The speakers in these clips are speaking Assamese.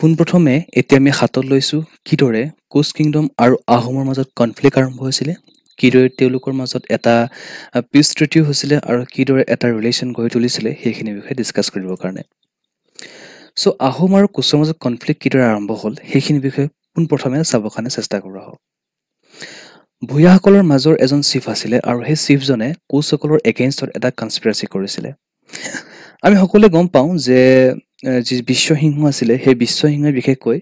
পোনপ্ৰথমে এতিয়া আমি হাতত লৈছোঁ কিদৰে কোচ কিংডম আৰু আহোমৰ মাজত কনফ্লিক্ট আৰম্ভ হৈছিলে কিদৰে তেওঁলোকৰ মাজত এটা পিচ তৃতীয় হৈছিলে আৰু কিদৰে এটা ৰিলেশ্যন গঢ়ি তুলিছিলে সেইখিনি বিষয়ে ডিছকাছ কৰিবৰ কাৰণে চ' আহোম আৰু কোচৰ মাজত কনফ্লিক্ট কিদৰে আৰম্ভ হ'ল সেইখিনি বিষয়ে পোনপ্ৰথমে চাবৰ কাৰণে চেষ্টা কৰোঁ আহক ভূঞাসকলৰ মাজৰ এজন চিফ আছিলে আৰু সেই চিফজনে কোচসকলৰ এগেইনষ্টত এটা কনস্পিৰাচি কৰিছিলে আমি সকলোৱে গম পাওঁ যে যি বিশ্বসিংহ আছিলে সেই বিশ্বসিংহই বিশেষকৈ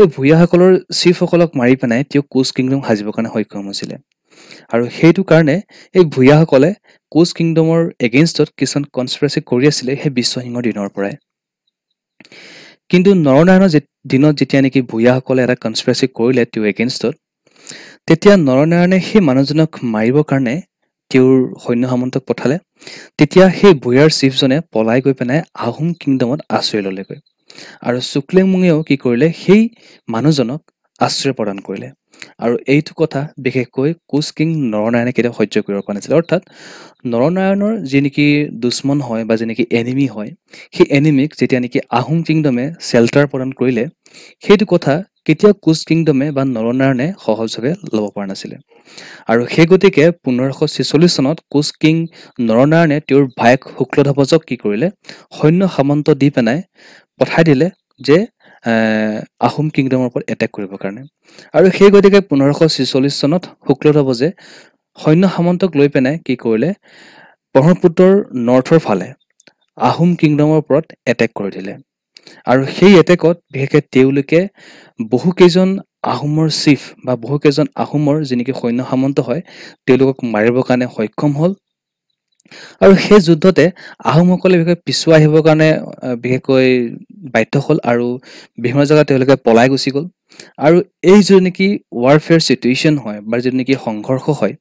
এই ভূঞাসকলৰ চিফসকলক মাৰি পেনাই তেওঁ কোচ কিংডম সাজিবৰ কাৰণে সক্ষম হৈছিলে আৰু সেইটো কাৰণে এই ভূঞাসকলে কোচ কিংডমৰ এগেইনষ্টত কিছুমান কনস্পিৰেচি কৰি আছিলে সেই বিশ্বসিংহৰ দিনৰ পৰাই কিন্তু নৰনাৰায়ণৰ দিনত যেতিয়া নেকি ভূঞাসকলে এটা কনস্পিৰেচি কৰিলে তেওঁ এগেইনষ্টত তেতিয়া নৰনাৰায়ণে সেই মানুহজনক মাৰিবৰ কাৰণে তেওঁৰ সৈন্য সামন্তক পঠালে তেতিয়া সেই ভূঞাৰ চিফজনে পলাই গৈ পেলাই আহোম কিংডমত আশ্ৰয় ল'লেগৈ আৰু চুকলেংমুঙেও কি কৰিলে সেই মানুহজনক আশ্ৰয় প্ৰদান কৰিলে আৰু এইটো কথা বিশেষকৈ কোচ কিং নৰনাৰায়ণে কেতিয়াও সহ্য কৰিব পৰা নাছিলে অৰ্থাৎ নৰনাৰায়ণৰ যি নেকি দুশ্মন হয় বা যি নেকি এনিমি হয় সেই এনিমিক যেতিয়া নেকি আহোম কিংডমে চেল্টাৰ প্ৰদান কৰিলে সেইটো কথা কেতিয়াও কোচ কিংডমে বা নৰনাৰায়ণে সহজভাৱে ল'ব পৰা নাছিলে আৰু সেই গতিকে পোন্ধৰশ ছিচল্লিছ চনত কোচ কিং নৰনাৰায়ণে তেওঁৰ ভায়েক শুক্লধবজক কি কৰিলে সৈন্য সামন্ত দি পেনাই পঠাই দিলে যে আহোম কিংডমৰ ওপৰত এটেক কৰিবৰ কাৰণে আৰু সেই গতিকে পোন্ধৰশ ছিচল্লিছ চনত শুক্লধবজে সৈন্য সামন্তক লৈ পেনাই কি কৰিলে ব্ৰহ্মপুত্ৰৰ নৰ্থৰ ফালে আহোম কিংডমৰ ওপৰত এটেক কৰি দিলে আৰু সেই এটেকত বিশেষকৈ তেওঁলোকে বহুকেইজন আহোমৰ চিফ বা বহুকেইজন আহোমৰ যি নেকি সৈন্য সামন্ত হয় তেওঁলোকক মাৰিবৰ কাৰণে সক্ষম হ'ল আৰু সেই যুদ্ধতে আহোমসকলে বিশেষকৈ পিছুৱাই আহিবৰ কাৰণে বিশেষকৈ বাধ্য হ'ল আৰু বিভিন্ন জেগাত তেওঁলোকে পলাই গুচি গ'ল আৰু এই যোন নেকি ৱাৰফেয়াৰ চিটুৱেশ্যন হয় বা যিটো নেকি সংঘৰ্ষ হয়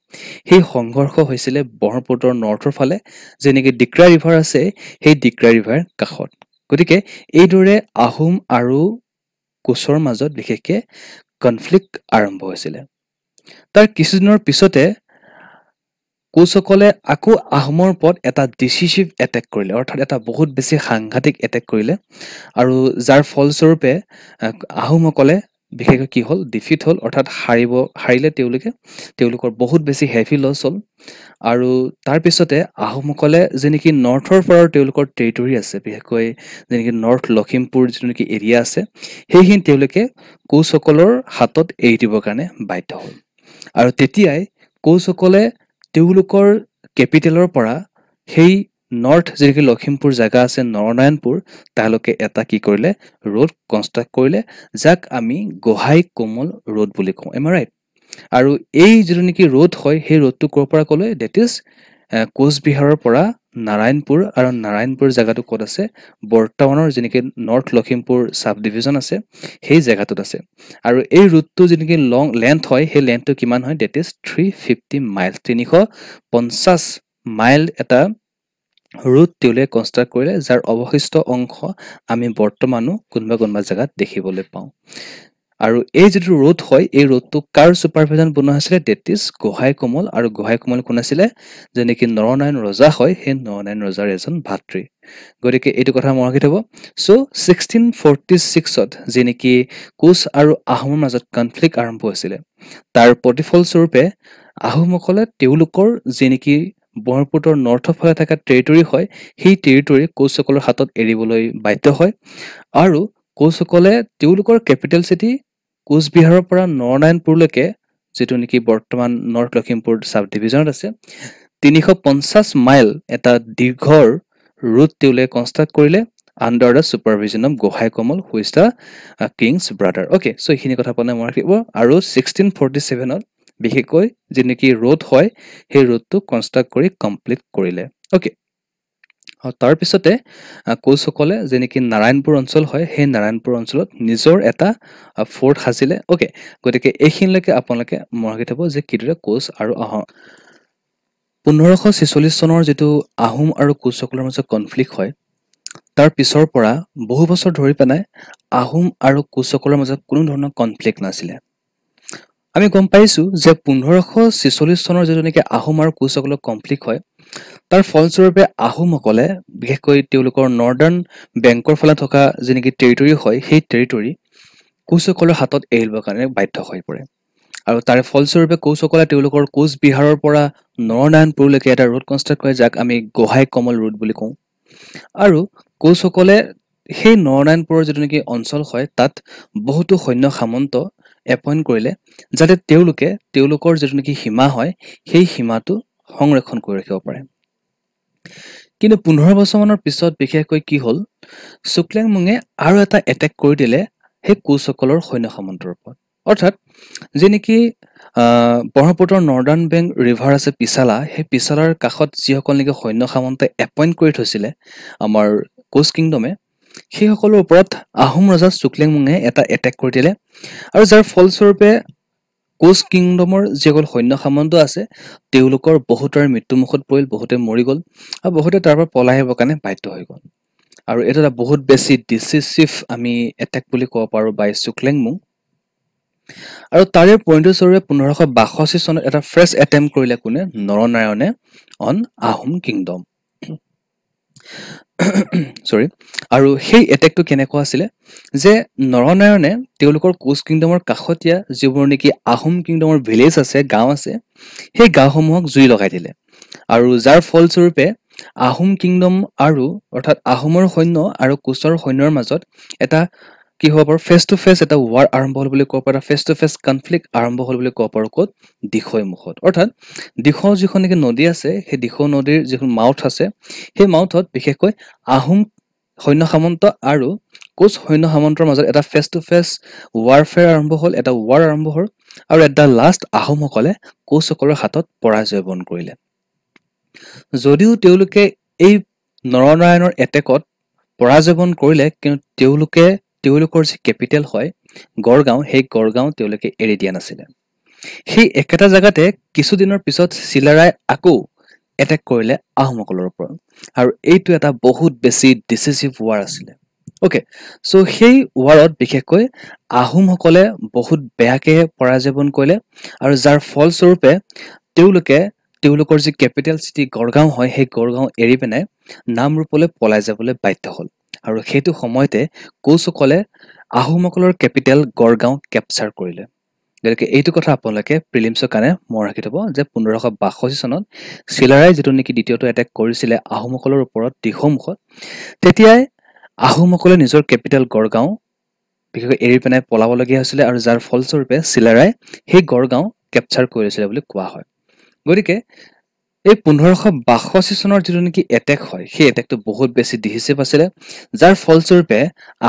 সেই সংঘৰ্ষ হৈছিলে ব্ৰহ্মপুত্ৰৰ নৰ্থৰ ফালে যে নেকি ডিক্ৰা ৰিভাৰ আছে সেই ডিক্ৰা ৰিভাৰ কাষত গতিকে এইদৰে আহোম আৰু কোচৰ মাজত বিশেষকে কনফ্লিক্ট আৰম্ভ হৈছিলে তাৰ কিছুদিনৰ পিছতে কোচসকলে আকৌ আহোমৰ ওপৰত এটা ডিচিচিভ এটেক কৰিলে অৰ্থাৎ এটা বহুত বেছি সাংঘাতিক এটেক কৰিলে আৰু যাৰ ফলস্বৰূপে আহোমসকলে বিশেষকৈ কি হ'ল ডিফিট হ'ল অৰ্থাৎ হাৰিব হাৰিলে তেওঁলোকে তেওঁলোকৰ বহুত বেছি হেভি লছ হ'ল আৰু তাৰপিছতে আহোমসকলে যে নেকি নৰ্থৰ পৰাও তেওঁলোকৰ টেৰিটৰি আছে বিশেষকৈ যি নেকি নৰ্থ লখিমপুৰ যিটো নেকি এৰিয়া আছে সেইখিনি তেওঁলোকে কোচসকলৰ হাতত এৰি দিবৰ কাৰণে বাধ্য হ'ল আৰু তেতিয়াই কোচসকলে তেওঁলোকৰ কেপিটেলৰ পৰা সেই নৰ্থ যিখিনি লখিমপুৰ জেগা আছে নৰনাৰায়ণপুৰ তেওঁলোকে এটা কি কৰিলে ৰোড কনষ্ট্ৰাক্ট কৰিলে যাক আমি গোহাই কোমল ৰোড বুলি কওঁ এম ৰাইট আৰু এই যিটো নেকি ৰোড হয় সেই ৰোডটো ক'ৰ পৰা ক'লে ডেট ইজ কোচবিহাৰৰ পৰা নাৰায়ণপুৰ আৰু নাৰায়ণপুৰ জেগাটো ক'ত আছে বৰ্তমানৰ যেনেকৈ নৰ্থ লখিমপুৰ চাব ডিভিজন আছে সেই জেগাটোত আছে আৰু এই ৰুটটো যেনেকৈ লং লেন্থ হয় সেই লেন্থটো কিমান হয় that is three fifty mile তিনিশ পঞ্চাছ মাইল এটা ৰুট তেওঁলোকে কনষ্ট্ৰাক্ট কৰিলে যাৰ অৱশিষ্ট অংশ আমি বৰ্তমানো কোনোবা কোনোবা জেগাত দেখিবলৈ পাওঁ আৰু এই যিটো ৰোড হয় এই ৰোডটো কাৰ ছুপাৰভাইজাৰ বনোৱা হৈছিলে ডেট ইজ গোহাই কোমল আৰু গোহাই কোমল কোন আছিলে যে নেকি নৰনাৰায়ণ ৰজা হয় সেই নৰনাৰায়ণ ৰজাৰ এজন ভাতৃ গতিকে এইটো কথা মই ৰাখি থ'ব চ' ছিক্সটিন ফৰ্টি ছিক্সত যি নেকি কোচ আৰু আহোমৰ মাজত কনফ্লিক্ট আৰম্ভ হৈছিলে তাৰ প্ৰতিফলস্বৰূপে আহোমসকলে তেওঁলোকৰ যি নেকি ব্ৰহ্মপুত্ৰৰ নৰ্থৰ ফালে থকা টেৰিটৰী হয় সেই টেৰিটৰী কোচসকলৰ হাতত এৰিবলৈ বাধ্য হয় আৰু কোচসকলে তেওঁলোকৰ কেপিটেল চিটি কোচবিহাৰৰ পৰা নৰনাৰায়ণপুৰলৈকে যিটো নেকি বৰ্তমান নৰ্থ লখিমপুৰ চাব ডিভিজনত আছে তিনিশ পঞ্চাছ মাইল এটা দীৰ্ঘৰ ৰুট তেওঁলোকে কনষ্ট্ৰাক্ট কৰিলে under the supervision of Gohai Kamal who's the king's brother okay so' এইখিনি কথা আপোনাৰ মনত ৰাখিব আৰু ছিক্সটিন ফৰ্টি ছেভেনত বিশেষকৈ যি নেকি ৰ'দ হয় সেই ৰ'দটো কনষ্ট্ৰাক্ট কৰি কমপ্লিট কৰিলে অ'কে তাৰপিছতে কোচসকলে যে নেকি নাৰায়ণপুৰ অঞ্চল হয় সেই নাৰায়ণপুৰ অঞ্চলত নিজৰ এটা ফৰ্ট সাজিলে অ'কে গতিকে এইখিনিলৈকে আপোনালোকে মন ৰাখি থ'ব যে কিদৰে কোচ আৰু আহোম পোন্ধৰশ ছিচল্লিছ চনৰ যিটো আহোম আৰু কোচসকলৰ মাজত কনফ্লিক্ট হয় তাৰ পিছৰ পৰা বহু বছৰ ধৰি পেলাই আহোম আৰু কোচসকলৰ মাজত কোনো ধৰণৰ কনফ্লিক্ট নাছিলে আমি গম পাইছো যে পোন্ধৰশ ছিচল্লিছ চনৰ যিটো নেকি আহোম আৰু কোচসকলক কমফ্লিক হয় তাৰ ফলস্বৰূপে আহোমসকলে বিশেষকৈ তেওঁলোকৰ নৰ্দাৰ্ণ বেংকৰ ফালে থকা যি নেকি টেৰিটৰী হয় সেই টেৰিটৰী কোচসকলৰ হাতত এৰিবৰ কাৰণে বাধ্য হৈ পৰে আৰু তাৰে ফলস্বৰূপে কোচসকলে তেওঁলোকৰ কোচ বিহাৰৰ পৰা নৰনাৰায়ণপুৰলৈকে এটা ৰোড কনষ্ট্ৰাক্ট কৰে যাক আমি গোহাই কমল ৰোড বুলি কওঁ আৰু কোচসকলে সেই নৰনাৰায়ণপুৰৰ যিটো নেকি অঞ্চল হয় তাত বহুতো সৈন্য সামন্ত এপইণ্ট কৰিলে যাতে তেওঁলোকে তেওঁলোকৰ যিটো নেকি সীমা হয় সেই সীমাটো সংৰক্ষণ কৰি ৰাখিব পাৰে কিন্তু পোন্ধৰ বছৰমানৰ পিছত বিশেষকৈ কি হ'ল চুকলেংমুঙে আৰু এটা এটেক কৰি দিলে সেই কোচসকলৰ সৈন্য সামন্তৰ ওপৰত অৰ্থাৎ যি নেকি ব্ৰহ্মপুত্ৰৰ নৰ্দাৰ্ণ বেংক ৰিভাৰ আছে পিছালা সেই পিছালাৰ কাষত যিসকল নেকি সৈন্য সামন্তে এপইণ্ট কৰি থৈছিলে আমাৰ কোচ কিংডমে সেইসকলৰ ওপৰত আহোম ৰজা চুকলেংমুঙে এটা এটেক কৰি দিলে আৰু যাৰ ফলস্বৰূপে কোচ কিংডমৰ যিসকল সৈন্য সামন্ত আছে তেওঁলোকৰ বহুতৰে মৃত্যুমুখত পৰিল বহুতে মৰি গ'ল আৰু বহুতে তাৰ পৰা পলাই আহিবৰ কাৰণে বাধ্য হৈ গ'ল আৰু এইটো এটা বহুত বেছি ডিচিচিভ আমি এটেক বুলি ক'ব পাৰোঁ বাই চুকলেংমুং আৰু তাৰে পৰিণতি স্বৰূপে পোন্ধৰশ বাষষ্ঠি চনত এটা ফ্ৰেছ এটেম্প কৰিলে কোনে নৰনাৰায়ণে অন আহোম কিংডম চৰি আৰু সেই এটেকটো কেনেকুৱা আছিলে যে নৰনাৰায়ণে তেওঁলোকৰ কোচ কিংডমৰ কাষতীয়া যিবোৰ নেকি আহোম কিংডমৰ ভিলেজ আছে গাঁও আছে সেই গাঁওসমূহক জুই লগাই দিলে আৰু যাৰ ফলস্বৰূপে আহোম কিংডম আৰু অৰ্থাৎ আহোমৰ সৈন্য আৰু কোচৰ সৈন্যৰ মাজত এটা কি হ'ব পাৰোঁ ফেচ টু ফেচ এটা ৱাৰ আৰম্ভ হ'ল বুলি ক'ব পাৰোঁ এটা ফেচ টু ফেচ কনফ্লিক্ট আৰম্ভ হ'ল বুলি ক'ব পাৰোঁ ক'ত দিশৈ মুখত অৰ্থাৎ দিশৌ যিখন নেকি নদী আছে সেই দিশ নদীৰ যিখন মাউথ আছে সেই মাউথত বিশেষকৈ আহোম সৈন্য সামন্ত আৰু কোচ সৈন্য সামন্তৰ মাজত এটা ফেচ টু ফেচ ৱাৰফেয়াৰ আৰম্ভ হ'ল এটা ৱাৰ আৰম্ভ হ'ল আৰু এট দ্য লাষ্ট আহোমসকলে কোচসকলৰ হাতত পৰাজয় বন কৰিলে যদিও তেওঁলোকে এই নৰনাৰায়ণৰ এটেকত পৰাজয় বন কৰিলে কিন্তু তেওঁলোকে তেওঁলোকৰ যি কেপিটেল হয় গড়গাঁও সেই গড়গাঁও তেওঁলোকে এৰি দিয়া নাছিলে সেই একেটা জেগাতে কিছুদিনৰ পিছত চিলাৰাই আকৌ এটেক কৰিলে আহোমসকলৰ ওপৰত আৰু এইটো এটা বহুত বেছি ডিচিচিভ ৱাৰ আছিলে অ'কে চ' সেই ৱাৰত বিশেষকৈ আহোমসকলে বহুত বেয়াকৈ পৰাজয়বন কৰিলে আৰু যাৰ ফলস্বৰূপে তেওঁলোকে তেওঁলোকৰ যি কেপিটেল চিটি গড়গাঁও হয় সেই গড়গাঁও এৰি পিনে নামৰূপলৈ পলাই যাবলৈ বাধ্য হ'ল আৰু সেইটো সময়তে কোচসকলে আহোমসকলৰ কেপিটেল গড়গাঁও কেপচাৰ কৰিলে গতিকে এইটো কথা আপোনালোকে প্ৰিলিমছৰ কাৰণে মনত ৰাখি থ'ব যে পোন্ধৰশ বাষষ্ঠি চনত চিলাৰাই যিটো নেকি দ্বিতীয়টো এটেক কৰিছিলে আহোমসকলৰ ওপৰত দিশমুখত তেতিয়াই আহোমসকলে নিজৰ কেপিটেল গড়গাঁও বিশেষকৈ এৰি পেনাই পলাবলগীয়া হৈছিলে আৰু যাৰ ফলস্বৰূপে চিলাৰাই সেই গড়গাঁও কেপচাৰ কৰিছিলে বুলি কোৱা হয় গতিকে এই পোন্ধৰশ বাষষ্ঠি চনৰ যিটো নেকি এটেক হয় সেই এটেকটো বহুত বেছি ডিচিভ আছিলে যাৰ ফলস্বৰূপে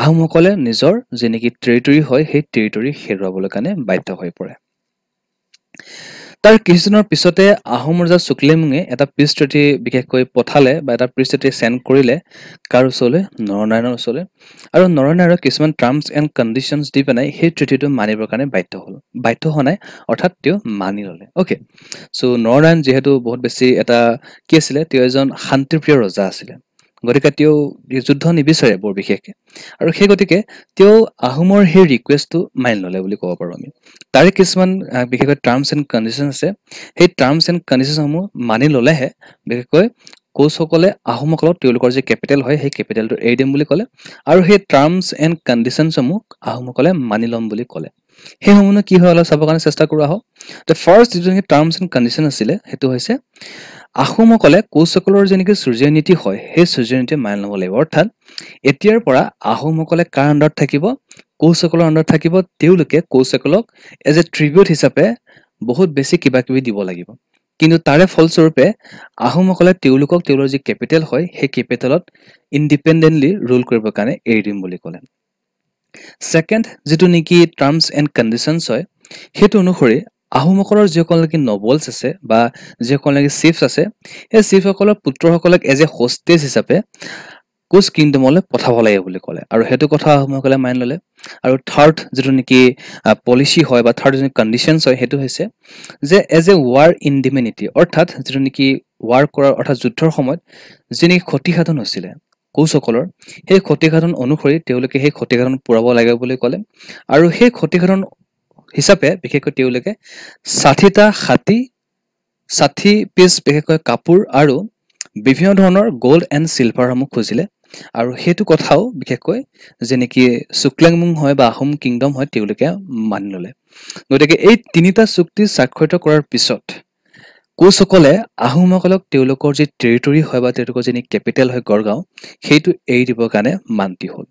আহোমসকলে নিজৰ যি নেকি টেৰিটৰি হয় সেই টেৰিটৰি হেৰুৱাবলৈ কাৰণে বাধ্য হৈ পৰে তাৰ কিছুদিনৰ পিছতে আহোম ৰজা চুকলেমুঙে এটা পৃষ্ঠতি বিশেষকৈ পঠালে বা এটা পৃষ্ঠতি চেণ্ড কৰিলে কাৰ ওচৰলৈ নৰনাৰায়ণৰ ওচৰলৈ আৰু নৰনাৰায়ণৰ কিছুমান টাৰ্মছ এণ্ড কণ্ডিশ্যনছ দি পেলাই সেই ট্ৰিটিটো মানিবৰ কাৰণে বাধ্য হ'ল বাধ্য হোৱা নাই অৰ্থাৎ তেওঁ মানি ল'লে অ'কে চ' নৰনাৰায়ণ যিহেতু বহুত বেছি এটা কি আছিলে তেওঁ এজন শান্তিপ্ৰিয় ৰজা আছিলে গতিকে তেওঁ যুদ্ধ নিবিচাৰে বৰ বিশেষকৈ আৰু সেই গতিকে তেওঁ আহোমৰ সেই ৰিকুৱেষ্টটো মাইন ল'লে বুলি ক'ব পাৰোঁ আমি তাৰে কিছুমান বিশেষকৈ টাৰ্মছ এণ্ড কণ্ডিশ্যন আছে সেই টাৰ্মছ এণ্ড কণ্ডিশ্যনসমূহ মানি ল'লেহে বিশেষকৈ কোচসকলে আহোমসকলক তেওঁলোকৰ যি কেপিটেল হয় সেই কেপিটেলটো এৰি দিম বুলি ক'লে আৰু সেই টাৰ্মছ এণ্ড কণ্ডিশ্যনসমূহ আহোমসকলে মানি ল'ম বুলি ক'লে সেইসমূহনো কি হয় অলপ চাবৰ কাৰণে চেষ্টা কৰোঁ আহক ফাৰ্ষ্ট যিটো নেকি টাৰ্মছ এণ্ড কণ্ডিশ্যন আছিলে সেইটো হৈছে আহোমসকলে কোচসকলৰ যেনেকৈ চূৰ্য নীতি হয় সেই চূৰ্য নীতিয়ে মানি ল'ব লাগিব অৰ্থাৎ এতিয়াৰ পৰা আহোমসকলে কাৰ আণ্ডাৰত থাকিব কোচসকলৰ আণ্ডাৰত থাকিব তেওঁলোকে কোচসকলক এজ এ ট্ৰিবিউট হিচাপে বহুত বেছি কিবা কিবি দিব লাগিব কিন্তু তাৰে ফলস্বৰূপে আহোমসকলে তেওঁলোকক তেওঁলোকৰ যি কেপিটেল হয় সেই কেপিটেলত ইণ্ডিপেণ্ডেণ্টলি ৰুল কৰিবৰ কাৰণে এৰি দিম বুলি ক'লে ছেকেণ্ড যিটো নেকি টাৰ্মছ এণ্ড কণ্ডিশ্যনছ হয় সেইটো অনুসৰি আহোমসকলৰ যিসকল নেকি নবলছ আছে বা যিসকল নেকি চিফ্ছ আছে সেই চিফ্ছসকলৰ পুত্ৰসকলক এজ এ হোষ্টেজ হিচাপে কোচ কিংডমলৈ পঠাব লাগে বুলি ক'লে আৰু সেইটো কথা আহোমসকলে মানি ল'লে আৰু থাৰ্ড যিটো নেকি পলিচি হয় বা থাৰ্ড যিটো কণ্ডিশ্যনছ হয় সেইটো হৈছে যে as a war in indemnity অৰ্থাৎ যিটো নেকি ৱাৰ কৰাৰ অৰ্থাৎ যুদ্ধৰ সময়ত যি নেকি ক্ষতি সাধন হৈছিলে কোচসকলৰ সেই ক্ষতি সাধন অনুসৰি তেওঁলোকে সেই ক্ষতি সাধন পূৰাব লাগে বুলি ক'লে আৰু সেই ক্ষতি সাধন হিচাপে বিশেষকৈ তেওঁলোকে ষাঠিটা হাতী ষাঠি পিচ বিশেষকৈ কাপোৰ আৰু বিভিন্ন ধৰণৰ গ'ল্ড এণ্ড চিলভাৰসমূহ খুজিলে আৰু সেইটো কথাও বিশেষকৈ যে নেকি চুকলেংমুং হয় বা আহোম কিংডম হয় তেওঁলোকে মানি ল'লে গতিকে এই তিনিটা চুক্তি স্বাক্ষৰিত কৰাৰ পিছত কোচসকলে আহোমসকলক তেওঁলোকৰ যি টেৰিটৰি হয় বা তেওঁলোকৰ যি নেকি কেপিটেল হয় গড়গাঁও সেইটো এৰি দিবৰ কাৰণে মান্তি হ'ল